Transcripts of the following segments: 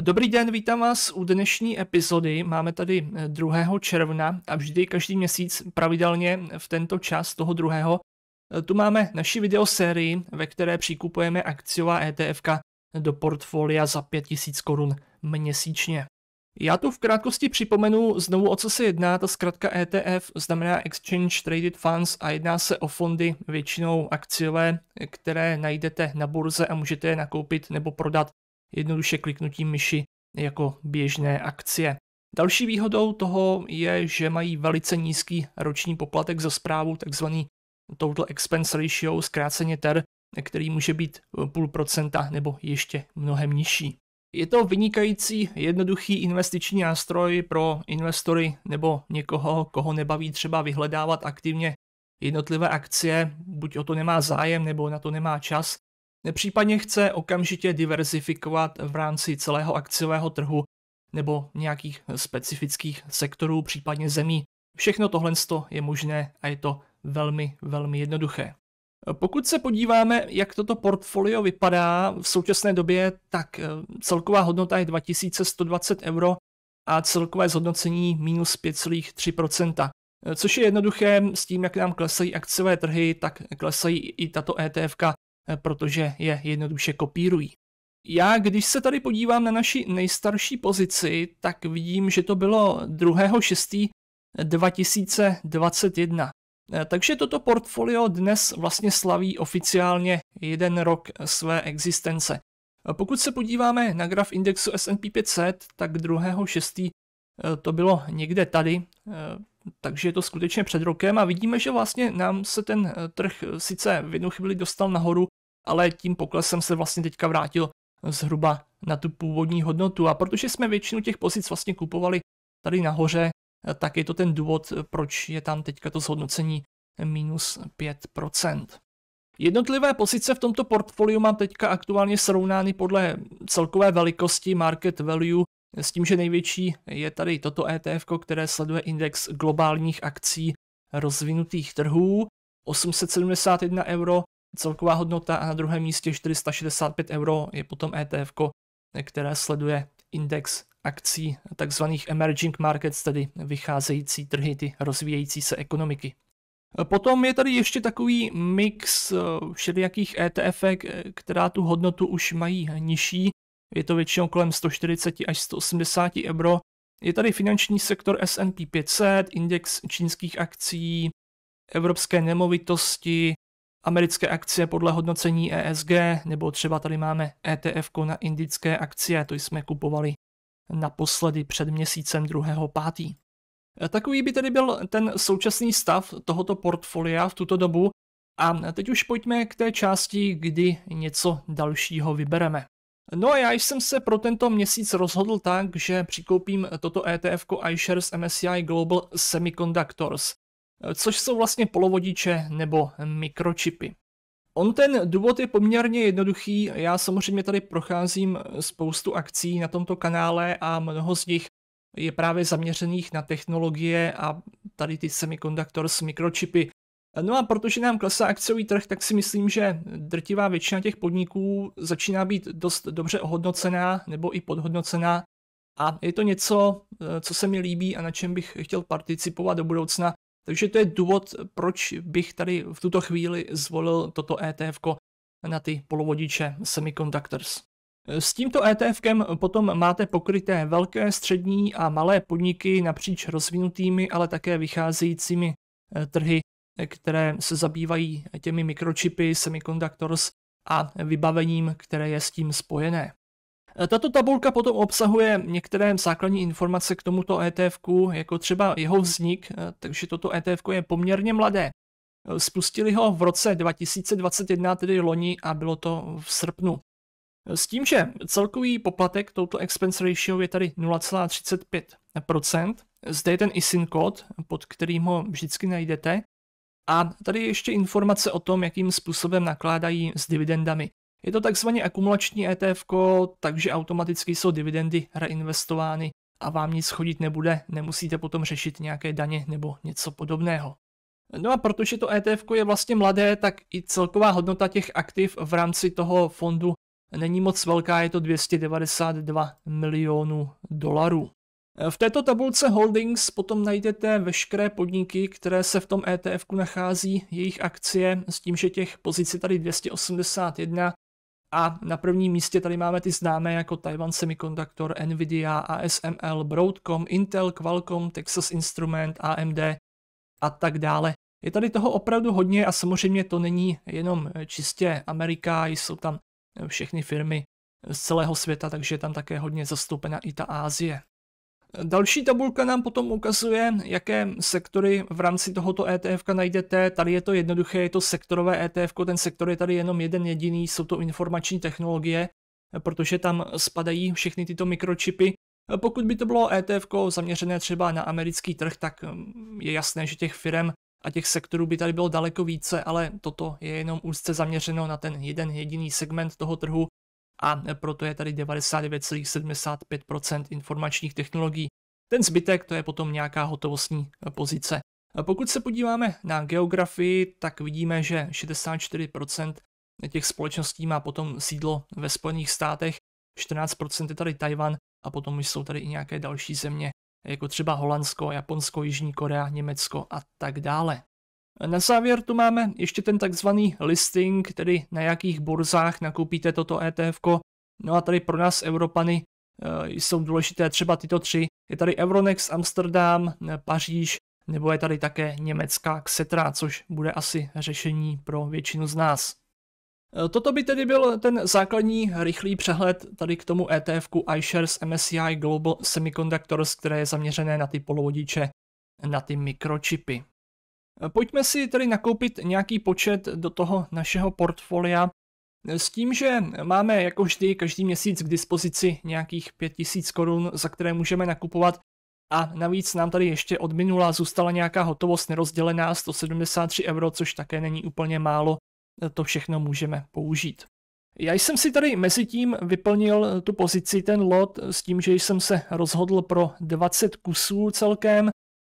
Dobrý den, vítám vás u dnešní epizody. Máme tady 2. Eh, června a vždy každý měsíc pravidelně v tento čas toho druhého eh, tu máme naši videosérii, ve které přikupujeme akciová ETF do portfolia za 5000 korun měsíčně. Já tu v krátkosti připomenu znovu, o co se jedná. Ta zkratka ETF znamená Exchange Traded Funds a jedná se o fondy většinou akciové, které najdete na burze a můžete je nakoupit nebo prodat jednoduše kliknutím myši jako běžné akcie. Další výhodou toho je, že mají velice nízký roční poplatek za zprávu, takzvaný Total Expense Ratio, zkráceně TER, který může být půl procenta nebo ještě mnohem nižší. Je to vynikající jednoduchý investiční nástroj pro investory nebo někoho, koho nebaví třeba vyhledávat aktivně jednotlivé akcie, buď o to nemá zájem nebo na to nemá čas, Případně chce okamžitě diverzifikovat v rámci celého akciového trhu nebo nějakých specifických sektorů, případně zemí. Všechno tohle je možné a je to velmi, velmi jednoduché. Pokud se podíváme, jak toto portfolio vypadá v současné době, tak eh, celková hodnota je 2120 euro a celkové zhodnocení minus 5,3%. Eh, což je jednoduché s tím, jak nám klesají akciové trhy, tak klesají i tato ETF Eh, protože je jednoduše kopírují. Já, když se tady podívám na naši nejstarší pozici, tak vidím, že to bylo 2.6.2021. Eh, takže toto portfolio dnes vlastně slaví oficiálně jeden rok své existence. Eh, pokud se podíváme na graf indexu S&P 500, tak 2.6. to bylo někde tady, takže je to skutečně před rokem a vidíme, že vlastně nám se ten trh sice v jednu chvíli dostal nahoru, ale tím poklesem se vlastně teďka vrátil zhruba na tu původní hodnotu. A protože jsme většinu těch pozic vlastně kupovali tady nahoře, tak je to ten důvod, proč je tam teďka to zhodnocení minus 5%. Jednotlivé pozice v tomto portfoliu mám teďka aktuálně srovnány podle celkové velikosti market value, s tím, že největší je tady toto ETF, které sleduje index globálních akcí rozvinutých trhů, 871 euro, Celková hodnota a na druhém místě 465 euro je potom ETF, které sleduje index akcí tzv. emerging markets, tedy vycházející trhy, ty rozvíjející se ekonomiky. Potom je tady ještě takový mix eh, všelijakých ETF, eh, která tu hodnotu už mají nižší. Je to většinou kolem 140 až 180 euro. Je tady finanční sektor S&P 500, index čínských akcí, evropské nemovitosti, americké akcie podle hodnocení ESG, nebo třeba tady máme ETF na indické akcie, to jsme kupovali naposledy před měsícem 2.5. E, takový by tedy byl ten současný stav tohoto portfolia v tuto dobu a teď už pojďme k té části, kdy něco dalšího vybereme. No a já jsem se pro tento měsíc rozhodl tak, že přikoupím toto ETF iShares MSCI Global Semiconductors což jsou vlastně polovodiče nebo mikročipy. On ten důvod je poměrně jednoduchý, já samozřejmě tady procházím spoustu akcí na tomto kanále a mnoho z nich je právě zaměřených na technologie a tady ty s mikročipy. No a protože nám klesá akciový trh, tak si myslím, že drtivá většina těch podniků začíná být dost dobře ohodnocená nebo i podhodnocená a je to něco, co se mi líbí a na čem bych chtěl participovat do budoucna, takže to je důvod, proč bych tady v tuto chvíli zvolil toto ETF na ty polovodiče Semiconductors. S tímto ETFkem potom máte pokryté velké, střední a malé podniky napříč rozvinutými, ale také vycházejícími e, trhy, e, které se zabývají těmi mikročipy, semiconductors a vybavením, které je s tím spojené. Eh, tato tabulka potom obsahuje některé základní informace k tomuto ETF, jako třeba jeho vznik, eh, takže toto ETF je poměrně mladé. Eh, spustili ho v roce 2021, tedy loni, a bylo to v srpnu. S tím, že celkový poplatek touto expense ratio je tady 0,35%, zde je ten ISIN kód, pod kterým ho vždycky najdete, a tady ještě informace o tom, jakým způsobem nakládají s dividendami. Je to takzvaně akumulační ETF, takže automaticky jsou dividendy reinvestovány a vám nic chodit nebude, nemusíte potom řešit nějaké daně nebo něco podobného. No a protože to ETF je vlastně mladé, tak i celková hodnota těch aktiv v rámci toho fondu není moc velká, je to 292 milionů dolarů. V této tabulce Holdings potom najdete veškeré podniky, které se v tom ETF nachází, jejich akcie, s tím, že těch pozic je tady 281 a na prvním místě tady máme ty známé jako Taiwan Semiconductor, Nvidia, ASML, Broadcom, Intel, Qualcomm, Texas Instrument, AMD a tak dále. Je tady toho opravdu hodně a samozřejmě to není jenom čistě Amerika, jsou tam všechny firmy z celého světa, takže je tam také hodně zastoupena i ta Ázie. Další tabulka nám potom ukazuje, jaké sektory v rámci tohoto ETF najdete. Tady je to jednoduché, je to sektorové ETF, ten sektor je tady jenom jeden jediný, jsou to informační technologie, protože tam spadají všechny tyto mikročipy. Pokud by to bylo ETF zaměřené třeba na americký trh, tak mm, je jasné, že těch firm a těch sektorů by tady bylo daleko více, ale toto je jenom úzce zaměřeno na ten jeden jediný segment toho trhu a proto je tady 99,75% informačních technologií. Ten zbytek to je potom nějaká hotovostní pozice. Pokud se podíváme na geografii, tak vidíme, že 64% těch společností má potom sídlo ve Spojených státech, 14% je tady Tajvan a potom jsou tady i nějaké další země, jako třeba Holandsko, Japonsko, Jižní Korea, Německo a tak dále. Na závěr tu máme ještě ten takzvaný listing, tedy na jakých burzách nakoupíte toto ETF. -ko. No a tady pro nás Evropany eh, jsou důležité třeba tyto tři. Je tady Euronext Amsterdam, eh, Paříž, nebo je tady také německá Xetra, což bude asi řešení pro většinu z nás. Eh, toto by tedy byl ten základní rychlý přehled tady k tomu ETF iShares MSCI Global Semiconductors, které je zaměřené na ty polovodiče, na ty mikročipy. Pojďme si tedy nakoupit nějaký počet do toho našeho portfolia s tím, že máme jako vždy každý měsíc k dispozici nějakých 5000 korun, za které můžeme nakupovat a navíc nám tady ještě od minula zůstala nějaká hotovost nerozdělená 173 euro, což také není úplně málo, to všechno můžeme použít. Já jsem si tady mezi tím vyplnil tu pozici, ten lot, s tím, že jsem se rozhodl pro 20 kusů celkem,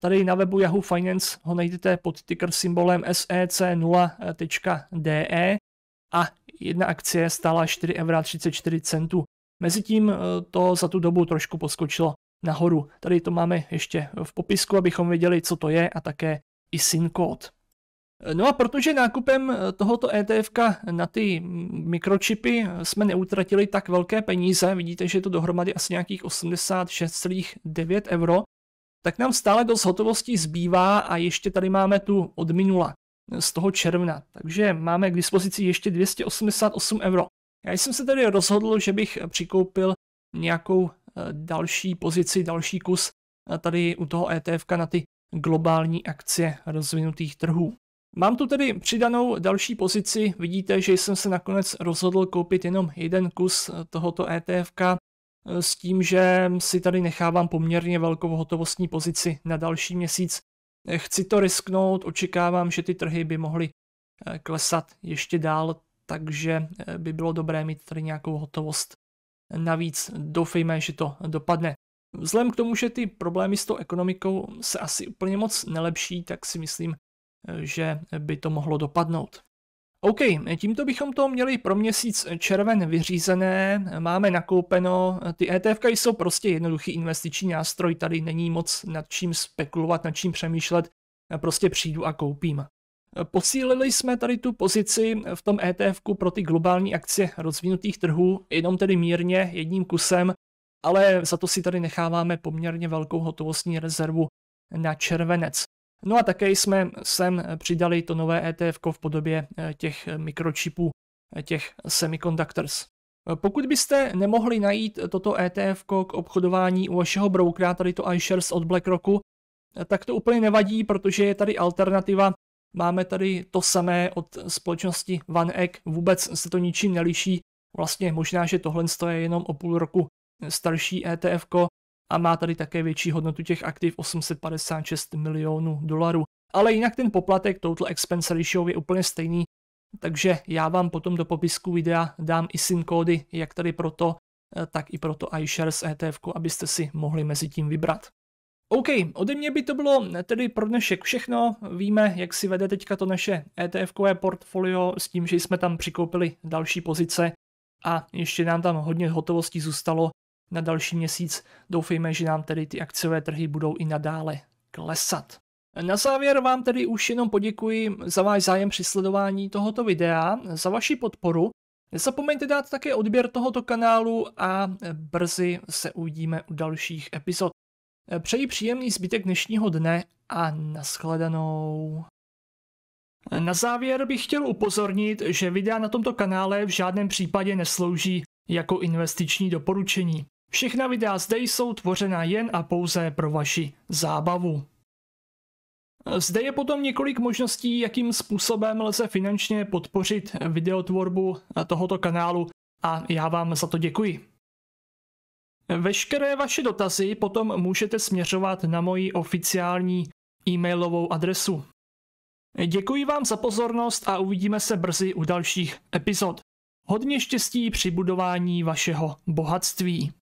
Tady na webu Yahoo Finance ho najdete pod ticker symbolem SEC0.de e a jedna akcie stála 4,34 eur. Mezitím eh, to za tu dobu trošku poskočilo nahoru. Tady to máme ještě v popisku, abychom věděli, co to je a také i SYN kód. Eh, no a protože nákupem eh, tohoto ETF na ty mikročipy jsme neutratili tak velké peníze, vidíte, že je to dohromady asi nějakých 86,9 euro, tak nám stále dost hotovostí zbývá a ještě tady máme tu od minula eh, z toho června, takže máme k dispozici ještě 288 euro. Já jsem se tedy rozhodl, že bych přikoupil nějakou eh, další pozici, další kus eh, tady u toho ETF na ty globální akcie rozvinutých trhů. Mám tu tedy přidanou další pozici, vidíte, že jsem se nakonec rozhodl koupit jenom jeden kus tohoto ETF Eh, s tím, že si tady nechávám poměrně velkou hotovostní pozici na další měsíc. Eh, chci to risknout, očekávám, že ty trhy by mohly eh, klesat ještě dál, takže by bylo dobré mít tady nějakou hotovost. Navíc doufejme, že to dopadne. Vzhledem k tomu, že ty problémy s tou ekonomikou se asi úplně moc nelepší, tak si myslím, že by to mohlo dopadnout. OK, tímto bychom to měli pro měsíc červen vyřízené, máme nakoupeno, ty ETF jsou prostě jednoduchý investiční nástroj, tady není moc nad čím spekulovat, nad čím přemýšlet, prostě přijdu a koupím. Posílili jsme tady tu pozici v tom ETF pro ty globální akcie rozvinutých trhů, jenom tedy mírně, jedním kusem, ale za to si tady necháváme poměrně velkou hotovostní rezervu na červenec. No a také jsme sem přidali to nové ETF v podobě eh, těch eh, mikročipů, eh, těch semiconductors. Pokud byste nemohli najít toto ETF k obchodování u vašeho broukra, tady to iShares od BlackRocku, tak to úplně nevadí, protože je tady alternativa. Máme tady to samé od společnosti OneEgg, vůbec se to ničím neliší. Vlastně možná, že tohle je jenom o půl roku starší ETF, a má tady také větší hodnotu těch aktiv 856 milionů dolarů. Ale jinak ten poplatek Total Expense Ratio je úplně stejný, takže já vám potom do popisku videa dám i SIN kódy, jak tady proto, eh, tak i proto iShares ETF, abyste si mohli mezi tím vybrat. OK, ode mě by to bylo eh, tedy pro dnešek všechno. Víme, jak si vede teďka to naše etf portfolio s tím, že jsme tam přikoupili další pozice a ještě nám tam hodně hotovostí zůstalo, na další měsíc. Doufejme, že nám tedy ty akciové trhy budou i nadále klesat. Na závěr vám tedy už jenom poděkuji za váš zájem při sledování tohoto videa, za vaši podporu. Nezapomeňte dát také odběr tohoto kanálu a brzy se uvidíme u dalších epizod. Přeji příjemný zbytek dnešního dne a nashledanou. Na závěr bych chtěl upozornit, že videa na tomto kanále v žádném případě neslouží jako investiční doporučení. Všechna videa zde jsou tvořena jen a pouze pro vaši zábavu. Zde je potom několik možností, jakým způsobem lze finančně podpořit videotvorbu tohoto kanálu a já vám za to děkuji. Veškeré vaše dotazy potom můžete směřovat na moji oficiální e-mailovou adresu. Děkuji vám za pozornost a uvidíme se brzy u dalších epizod. Hodně štěstí při budování vašeho bohatství.